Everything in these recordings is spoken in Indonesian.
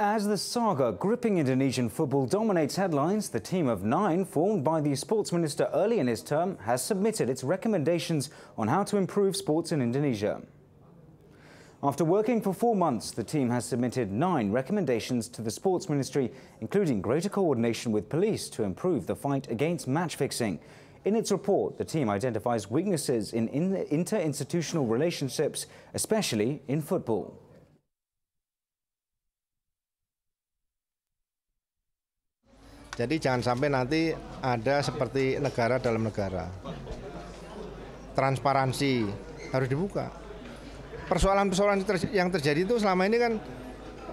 As the saga gripping Indonesian football dominates headlines, the team of nine formed by the sports minister early in his term has submitted its recommendations on how to improve sports in Indonesia. After working for four months, the team has submitted nine recommendations to the sports ministry, including greater coordination with police to improve the fight against match fixing. In its report, the team identifies weaknesses in, inter-institutional relationships, especially in football. Jadi jangan sampai nanti ada seperti negara dalam negara. Transparansi harus dibuka. Persoalan-persoalan yang terjadi itu selama ini kan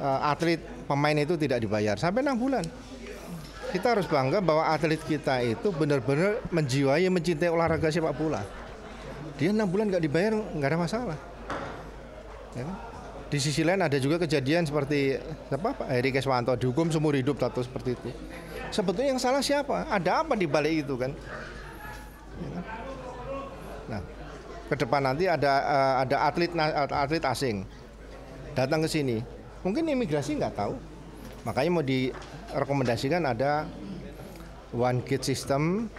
eh, atlet pemain itu tidak dibayar sampai enam bulan. Kita harus bangga bahwa atlet kita itu benar-benar menjiwai mencintai olahraga sepak bola. Dia enam bulan nggak dibayar nggak ada masalah. Ya kan? Di sisi lain ada juga kejadian seperti apa Pak Eri Keswanto dihukum seumur hidup atau seperti itu. Sebetulnya yang salah siapa? Ada apa di balik itu kan? Nah, ke depan nanti ada eh, ada atlet atlet asing datang ke sini. Mungkin imigrasi nggak tahu. Makanya mau direkomendasikan ada one kit system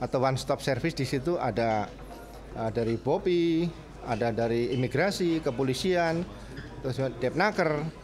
atau one stop service di situ ada eh, dari Bopi, ada dari imigrasi, kepolisian, terus Depnaker,